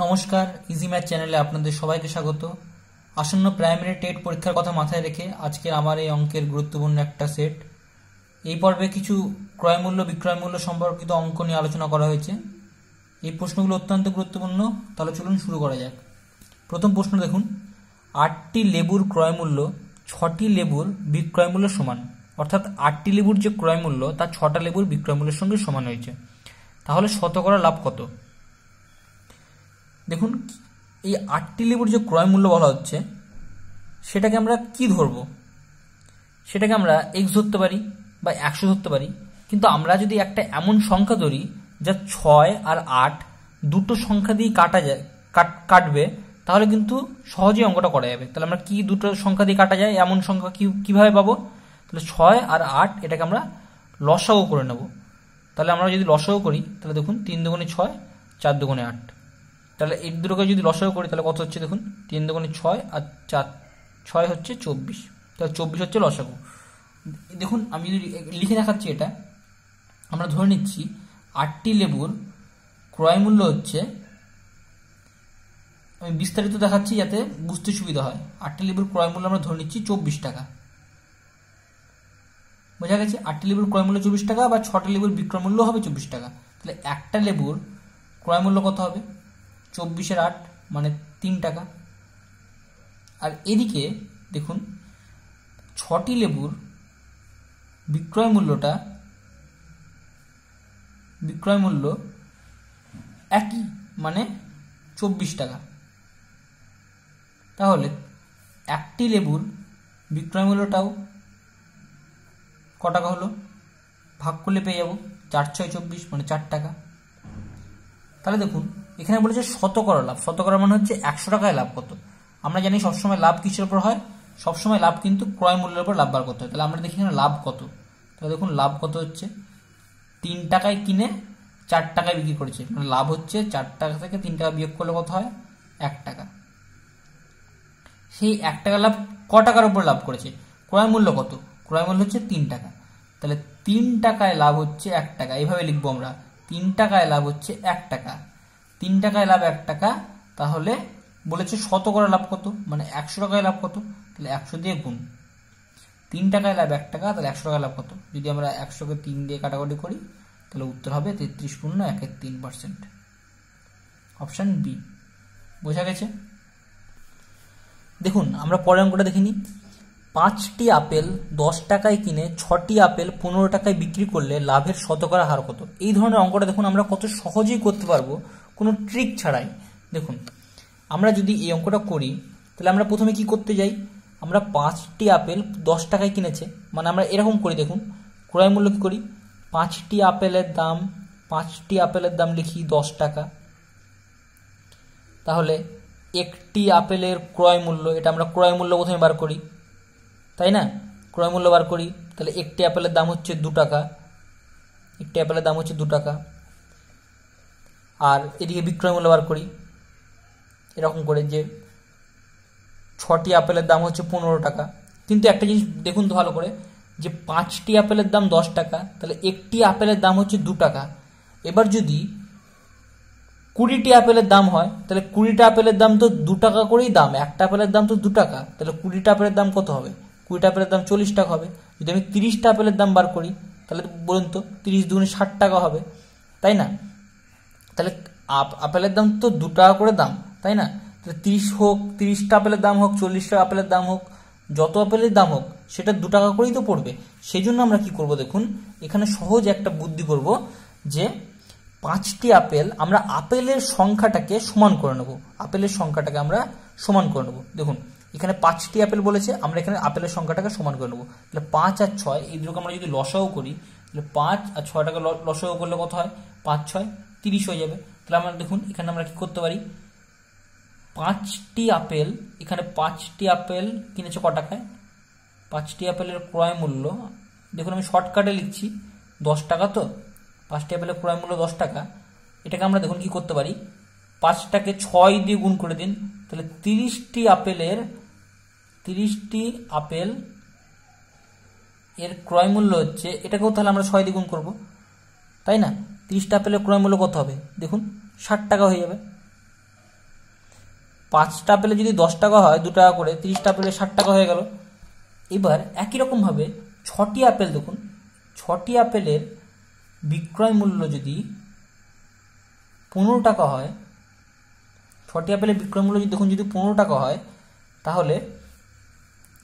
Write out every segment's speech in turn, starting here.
নমস্কার easy math চ্যানেলে আপনাদের সবাইকে স্বাগত আসন্ন প্রাইমারি টেট পরীক্ষার কথা মাথায় রেখে আজকে আমার এই অঙ্কের গুরুত্বপূর্ণ একটা সেট এই পর্বে কিছু ক্রয়মূল্য বিক্রয়মূল্য সম্পর্কিত অঙ্ক নিয়ে আলোচনা করা হয়েছে এই প্রশ্নগুলো অত্যন্ত গুরুত্বপূর্ণ তাহলে চলুন শুরু করা যাক প্রথম প্রশ্ন দেখুন আটটি লেবুর ক্রয়মূল্য ছটি লেবুর বিক্রয়মূল্য সমান অর্থাৎ আটটি লেবুর যে ক্রয়মূল্য তা ছটা লেবুর বিক্রয়মূল্যের সঙ্গে সমান হয়েছে তাহলে শতকরা লাভ কত দেখুন এই আটটি লেবুর যে ক্রয় মূল্য বলা হচ্ছে সেটাকে আমরা কি ধরব সেটাকে আমরা এক্স ধরতে পারি বা একশো ধরতে পারি কিন্তু আমরা যদি একটা এমন সংখ্যা ধরি যা ছয় আর আট দুটো সংখ্যা দিয়ে কাটা যায় কাট কাটবে তাহলে কিন্তু সহজেই অঙ্কটা করা যাবে তাহলে আমরা কি দুটো সংখ্যা দিয়ে কাটা যায় এমন সংখ্যা কি কীভাবে পাবো তাহলে ছয় আর আট এটাকে আমরা লসাও করে নেব তাহলে আমরা যদি লসাও করি তাহলে দেখুন তিন দুগুণে ছয় চার দুগুণে আট তাহলে এই দুটোকে যদি লসাও করি তাহলে কত হচ্ছে দেখুন তিন দোকানে ছয় আর চার ছয় হচ্ছে চব্বিশ তাহলে চব্বিশ হচ্ছে লসাগু দেখুন আমি যদি লিখে দেখাচ্ছি এটা আমরা ধরে নিচ্ছি আটটি লেবুর ক্রয় মূল্য হচ্ছে আমি বিস্তারিত দেখাচ্ছি যাতে বুঝতে সুবিধা হয় আটটি লেবুর ক্রয় মূল্য আমরা ধরে নিচ্ছি চব্বিশ টাকা বোঝা গেছে আটটি লেবুর ক্রয় মূল্য চব্বিশ টাকা বা ছটা লেবুর বিক্রয় মূল্য হবে চব্বিশ টাকা তাহলে একটা লেবুর ক্রয় মূল্য কত হবে চব্বিশের আট মানে তিন টাকা আর এদিকে দেখুন ছটি লেবুর বিক্রয় মূল্যটা বিক্রয় মূল্য একই মানে চব্বিশ টাকা তাহলে একটি লেবুর বিক্রয় মূল্যটাও ক টাকা হলো ভাগ করলে পেয়ে যাবো চার ছয় চব্বিশ মানে চার টাকা তাহলে দেখুন এখানে বলেছে শতকরা লাভ শতকরা মানে হচ্ছে একশো টাকায় লাভ কত আমরা জানি সবসময় লাভ কিসের উপর হয় সবসময় লাভ কিন্তু ক্রয় মূল্যের উপর লাভ বার করতে হয় তাহলে আমরা দেখি এখানে লাভ কত তাহলে দেখুন লাভ কত হচ্ছে তিন টাকায় কিনে চার টাকায় বিক্রি করেছে মানে লাভ হচ্ছে চার টাকা থেকে তিন টাকা বিয়োগ করলে কত হয় এক টাকা সেই এক টাকা লাভ ক টাকার উপর লাভ করেছে ক্রয় মূল্য কত ক্রয় মূল্য হচ্ছে তিন টাকা তাহলে তিন টাকায় লাভ হচ্ছে এক টাকা এইভাবে লিখবো আমরা তিন টাকায় লাভ হচ্ছে এক টাকা তিন টাকায় লাভ এক টাকা তাহলে বলেছে শতকরা লাভ কত মানে একশো টাকায় লাভ কত তাহলে একশো দিয়ে গুণ তিন টাকায় লাভ এক টাকা তাহলে একশো টাকা লাভ কত যদি আমরা একশোকে তিন দিয়ে কাটাকাটি করি তাহলে উত্তর হবে তেত্রিশ পূর্ণ একের তিন পার্সেন্ট অপশান বি বোঝা গেছে দেখুন আমরা পরের অঙ্কটা দেখিনি পাঁচটি আপেল দশ টাকায় কিনে ছটি আপেল পনেরো টাকায় বিক্রি করলে লাভের শতকরা হার কত এই ধরনের অঙ্কটা দেখুন আমরা কত সহজেই করতে পারবো কোনো ট্রিক ছাড়াই দেখুন আমরা যদি এই অঙ্কটা করি তাহলে আমরা প্রথমে কি করতে যাই আমরা পাঁচটি আপেল দশ টাকায় কিনেছে মানে আমরা এরকম করি দেখুন ক্রয় মূল্য কী করি পাঁচটি আপেলের দাম পাঁচটি আপেলের দাম লিখি দশ টাকা তাহলে একটি আপেলের ক্রয় মূল্য এটা আমরা ক্রয় মূল্য প্রথমে বার করি তাই না ক্রয় মূল্য বার করি তাহলে একটি আপেলের দাম হচ্ছে দু টাকা একটি আপেলের দাম হচ্ছে দু টাকা আর এদিকে বিক্রয় মূল্য বার করি এরকম করে যে ছটি আপেলের দাম হচ্ছে পনেরো টাকা কিন্তু একটা জিনিস দেখুন তো ভালো করে যে পাঁচটি আপেলের দাম দশ টাকা তাহলে একটি আপেলের দাম হচ্ছে দু টাকা এবার যদি কুড়িটি আপেলের দাম হয় তাহলে কুড়িটা আপেলের দাম তো দু টাকা করেই দাম একটা আপেলের দাম তো দু টাকা তাহলে কুড়িটা আপেলের দাম কত হবে কুড়িটা আপেলের দাম চল্লিশ টাকা হবে যদি আমি তিরিশটা আপেলের দাম বার করি তাহলে বলুন তো তিরিশ দুগুণে ষাট টাকা হবে তাই না তাহলে আপেলের দাম তো দু টাকা করে দাম তাই না তাহলে তিরিশ হোক তিরিশটা আপেলের দাম হোক চল্লিশটা আপেলের দাম হোক যত আপেলের দাম হোক সেটা দু টাকা করেই তো পড়বে সেই জন্য আমরা কি করব দেখুন এখানে সহজ একটা বুদ্ধি করব যে পাঁচটি আপেল আমরা আপেলের সংখ্যাটাকে সমান করে নেব আপেলের সংখ্যাটাকে আমরা সমান করে নেব দেখুন এখানে পাঁচটি আপেল বলেছে আমরা এখানে আপেলের সংখ্যাটাকে সমান করে নেব তাহলে পাঁচ আর ছয় এই দুটোকে আমরা যদি লসাও করি তাহলে পাঁচ আর ছয়টাকে লসাও করলে কত হয় পাঁচ ছয় তিরিশ হয়ে যাবে তাহলে আমরা দেখুন এখানে আমরা কি করতে পারি পাঁচটি আপেল এখানে পাঁচটি আপেল কিনেছে ক টাকায় পাঁচটি আপেলের ক্রয় মূল্য দেখুন আমি শর্টকাটে লিখছি দশ টাকা তো পাঁচটি আপেলের ক্রয় মূল্য দশ টাকা এটাকে আমরা দেখুন কি করতে পারি পাঁচটাকে ছয় দিয়ে গুণ করে দিন তাহলে তিরিশটি আপেলের তিরিশটি আপেল এর ক্রয় মূল্য হচ্ছে এটাকেও তাহলে আমরা ছয় দিয়ে গুণ করবো তাই না তিরিশটা আপেলের ক্রয় মূল্য কত হবে দেখুন ষাট টাকা হয়ে যাবে পাঁচটা আপেলে যদি দশ টাকা হয় দু টাকা করে তিরিশটা আপেলে ষাট টাকা হয়ে গেল এবার একই রকমভাবে ছটি আপেল দেখুন ছটি আপেলের বিক্রয় মূল্য যদি পনেরো টাকা হয় ছটি আপেলের বিক্রয় মূল্য যদি দেখুন যদি পনেরো টাকা হয় তাহলে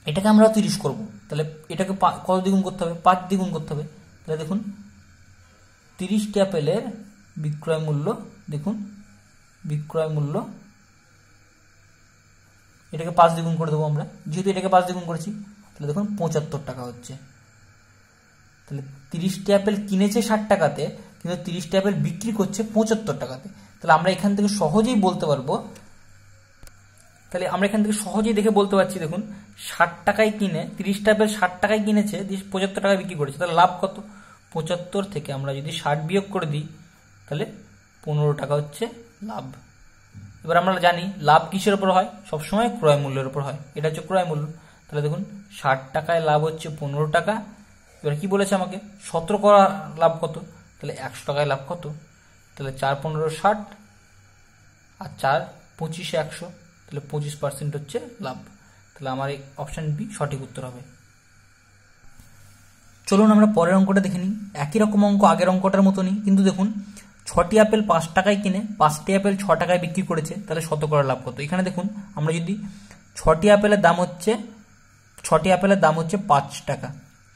এটাকে আমরা তিরিশ করব তাহলে এটাকে কত দ্বিগুণ করতে হবে পাঁচ দ্বিগুণ করতে হবে তাহলে দেখুন তিরিশটা আপেলের বিক্রয় মূল্য দেখুন বিক্রয় মূল্য এটাকে পাঁচ দ্বিগুণ করে দেবো আমরা যেহেতু এটাকে পাঁচ দ্বিগুণ করেছি তাহলে দেখুন পঁচাত্তর টাকা হচ্ছে তাহলে তিরিশটি অ্যাপেল কিনেছে ষাট টাকাতে কিন্তু তিরিশটি অ্যাপেল বিক্রি করছে পঁচাত্তর টাকাতে তাহলে আমরা এখান থেকে সহজেই বলতে পারবো তাহলে আমরা এখান থেকে সহজেই দেখে বলতে পারছি দেখুন ষাট টাকায় কিনে তিরিশটা আপেল ষাট টাকায় কিনেছে পঁচাত্তর টাকায় বিক্রি করেছে তাহলে লাভ কত পঁচাত্তর থেকে আমরা যদি ষাট বিয়োগ করে দিই তাহলে পনেরো টাকা হচ্ছে লাভ এবার আমরা জানি লাভ কিসের ওপর হয় সবসময় ক্রয় মূল্যের ওপর হয় এটা হচ্ছে ক্রয় মূল্য তাহলে দেখুন ষাট টাকায় লাভ হচ্ছে পনেরো টাকা এবার কি বলেছে আমাকে সতেরো করা লাভ কত তাহলে একশো টাকায় লাভ কত তাহলে চার পনেরো ষাট আর চার পঁচিশে একশো তাহলে পঁচিশ পার্সেন্ট হচ্ছে লাভ তাহলে আমার এই অপশান বি সঠিক উত্তর হবে চলুন আমরা পরের অঙ্কটা দেখে নিই একই রকম অঙ্ক আগের অঙ্কটার মতনই কিন্তু দেখুন ছটি আপেল পাঁচ টাকায় কিনে পাঁচটি আপেল ছ টাকায় বিক্রি করেছে তাহলে শতকরা লাভ কত এখানে দেখুন আমরা যদি ছটি আপেলের দাম হচ্ছে ছটি আপেলের দাম হচ্ছে পাঁচ টাকা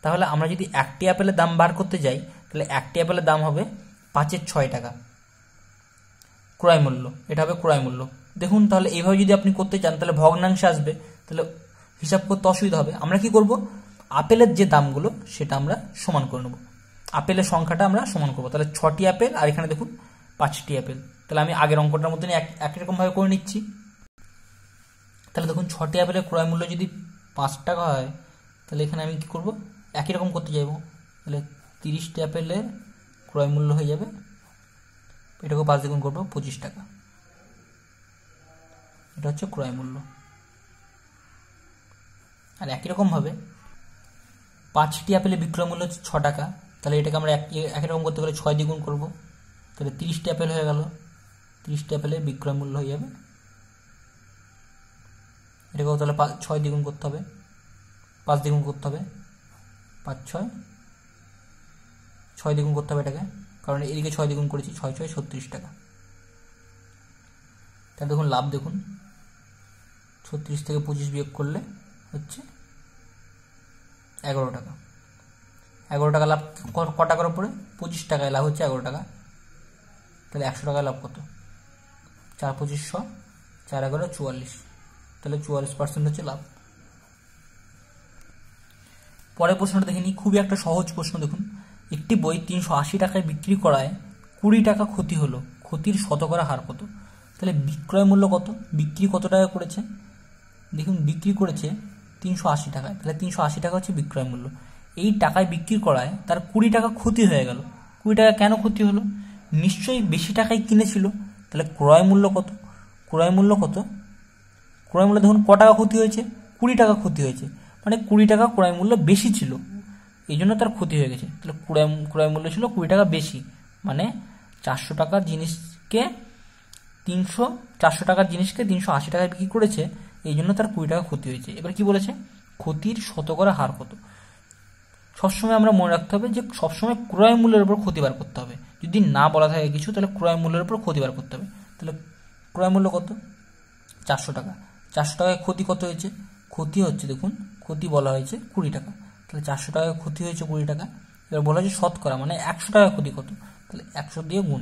তাহলে আমরা যদি একটি আপেলের দাম বার করতে যাই তাহলে একটি আপেলের দাম হবে পাঁচের ছয় টাকা ক্রয় মূল্য এটা হবে ক্রয় মূল্য দেখুন তাহলে এইভাবে যদি আপনি করতে চান তাহলে ভগ্নাংশে আসবে তাহলে হিসাব করতে অসুবিধা হবে আমরা কি করবো আপেলের যে দামগুলো সেটা আমরা সমান করে নেব আপেলের সংখ্যাটা আমরা সমান করবো তাহলে ছটি আপেল আর এখানে দেখুন পাঁচটি আপেল তাহলে আমি আগের অঙ্কটার মধ্যে এক একই করে নিচ্ছি তাহলে দেখুন ছটি আপেলের ক্রয় মূল্য যদি পাঁচ টাকা হয় তাহলে এখানে আমি কি করব একই রকম করতে যাব তাহলে তিরিশটি আপেলের ক্রয় মূল্য হয়ে যাবে এটাকে পাঁচ দ্বিগুণ করবো পঁচিশ টাকা এটা হচ্ছে ক্রয় মূল্য আর একই রকমভাবে পাঁচটি আপেলের বিক্রয় মূল্য ছ টাকা তাহলে এটাকে আমরা এক একই রকম করতে পারি ছয় দ্বিগুণ করবো তাহলে তিরিশটি আপেল হয়ে গেল তিরিশটি আপেলের বিক্রয় মূল্য হয়ে যাবে এটাকেও তাহলে ছয় দ্বিগুণ করতে হবে পাঁচ দ্বিগুণ করতে হবে পাঁচ ছয় ছয় দ্বিগুণ করতে হবে এটাকে কারণ এদিকে ছয় দ্বিগুণ করেছি ছয় ছয় ছত্রিশ টাকা তাহলে দেখুন লাভ দেখুন ছত্রিশ থেকে পঁচিশ বিয়োগ করলে হচ্ছে এগারো টাকা এগারো টাকা লাভ ক টাকার উপরে পঁচিশ টাকায় লাভ হচ্ছে এগারো টাকা তাহলে একশো টাকায় লাভ কত চার পঁচিশশো চার এগারো চুয়াল্লিশ তাহলে চুয়াল্লিশ পার্সেন্ট হচ্ছে লাভ পরের প্রশ্নটা দেখে নিই খুবই একটা সহজ প্রশ্ন দেখুন একটি বই তিনশো আশি টাকায় বিক্রি করায় কুড়ি টাকা ক্ষতি হলো ক্ষতির শতকরা হার কত তাহলে বিক্রয় মূল্য কত বিক্রি কত টাকা করেছে দেখুন বিক্রি করেছে তিনশো আশি টাকায় তাহলে তিনশো আশি টাকা হচ্ছে বিক্রয় মূল্য এই টাকায় বিক্রি করায় তার কুড়ি টাকা ক্ষতি হয়ে গেল কুড়ি টাকা কেন ক্ষতি হলো নিশ্চয়ই বেশি টাকায় কিনেছিল তাহলে ক্রয় মূল্য কত ক্রয় মূল্য কত ক্রয় মূল্য দেখুন ক টাকা ক্ষতি হয়েছে কুড়ি টাকা ক্ষতি হয়েছে মানে কুড়ি টাকা ক্রয় মূল্য বেশি ছিল এই জন্য তার ক্ষতি হয়ে গেছে তাহলে ক্রয় ক্রয় মূল্য ছিল কুড়ি টাকা বেশি মানে চারশো টাকার জিনিসকে তিনশো চারশো টাকার জিনিসকে তিনশো আশি টাকায় বিক্রি করেছে এই জন্য তার কুড়ি টাকা ক্ষতি হয়েছে এবার কি বলেছে ক্ষতির শতকরা হার কত সবসময় আমরা মনে রাখতে হবে যে সবসময় ক্রয় মূল্যের উপর ক্ষতি বার করতে হবে যদি না বলা থাকে কিছু তাহলে ক্রয় মূল্যের উপর ক্ষতি বার করতে হবে তাহলে ক্রয় মূল্য কত চারশো টাকা চারশো টাকায় ক্ষতি কত হয়েছে ক্ষতি হচ্ছে দেখুন ক্ষতি বলা হয়েছে কুড়ি টাকা তাহলে চারশো টাকায় ক্ষতি হয়েছে কুড়ি টাকা এবার বলা হয়েছে শতকরা মানে একশো টাকায় ক্ষতি কত তাহলে একশো দিয়ে গুণ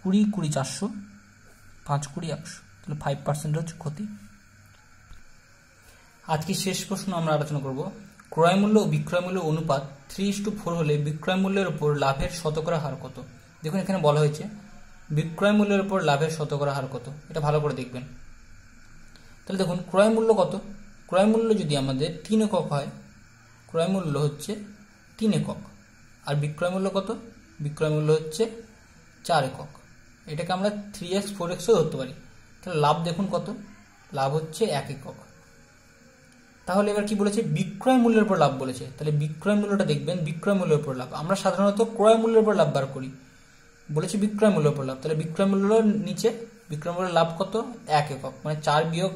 কুড়ি কুড়ি চারশো পাঁচ কুড়ি একশো তাহলে ফাইভ পার্সেন্ট হচ্ছে ক্ষতি আজকে শেষ প্রশ্ন আমরা আলোচনা করব ক্রয় মূল্য ও বিক্রয় মূল্য অনুপাত থ্রি ইস টু ফোর হলে বিক্রয় মূল্যের উপর লাভের শতকরা হার কত দেখুন এখানে বলা হয়েছে বিক্রয় মূল্যের উপর লাভের শতকরা হার কত এটা ভালো করে দেখবেন তাহলে দেখুন ক্রয় মূল্য কত ক্রয় মূল্য যদি আমাদের তিন একক হয় ক্রয় মূল্য হচ্ছে তিন একক আর বিক্রয় মূল্য কত বিক্রয় মূল্য হচ্ছে চার একক এটাকে আমরা থ্রি এক্স ফোর এক্সও ধরতে পারি লাভ দেখুন কত লাভ হচ্ছে এক একক তাহলে এবার কি বলেছে বিক্রয় মূল্যের উপর লাভ বলেছে তাহলে বিক্রয় মূল্যটা দেখবেন বিক্রয় মূল্যের উপর লাভ আমরা সাধারণত ক্রয় মূল্যের উপর লাভ বার করি বলেছে বিক্রয় মূল্যের উপর লাভ তাহলে বিক্রয় মূল্য নিচে বিক্রয় মূল্যের লাভ কত এক একক মানে চার বিয়োগ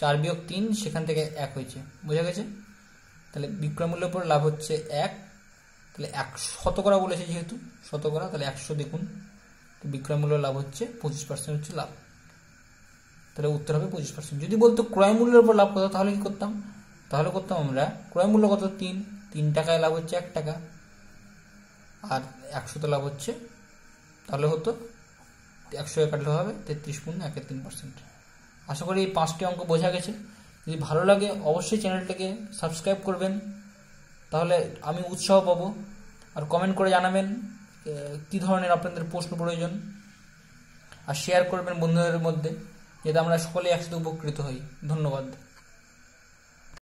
চার বিয়োগ তিন সেখান থেকে এক হয়েছে বোঝা গেছে তাহলে বিক্রয় মূল্যের উপর লাভ হচ্ছে এক তাহলে এক শতকরা বলেছে যেহেতু শতকরা তাহলে একশো দেখুন বিক্রয় মূল্যের লাভ হচ্ছে পঁচিশ পার্সেন্ট হচ্ছে লাভ তাহলে উত্তর হবে পঁচিশ পার্সেন্ট যদি বলতো ক্রয় মূল্যের উপর লাভ কত তাহলে কি করতাম তাহলে করতাম আমরা ক্রয় মূল্য কত তিন তিন টাকায় লাভ হচ্ছে এক টাকা আর একশোতে লাভ হচ্ছে তাহলে হতো একশো কাটলে হবে তেত্রিশ পূর্ণ একের তিন পার্সেন্ট আশা করি এই পাঁচটি অঙ্ক বোঝা গেছে যদি ভালো লাগে অবশ্যই চ্যানেলটাকে সাবস্ক্রাইব করবেন তাহলে আমি উৎসাহ পাবো আর কমেন্ট করে জানাবেন কী ধরনের আপনাদের প্রশ্ন প্রয়োজন আর শেয়ার করবেন বন্ধুদের মধ্যে যাতে আমরা সকলে একসাথে উপকৃত হই ধন্যবাদ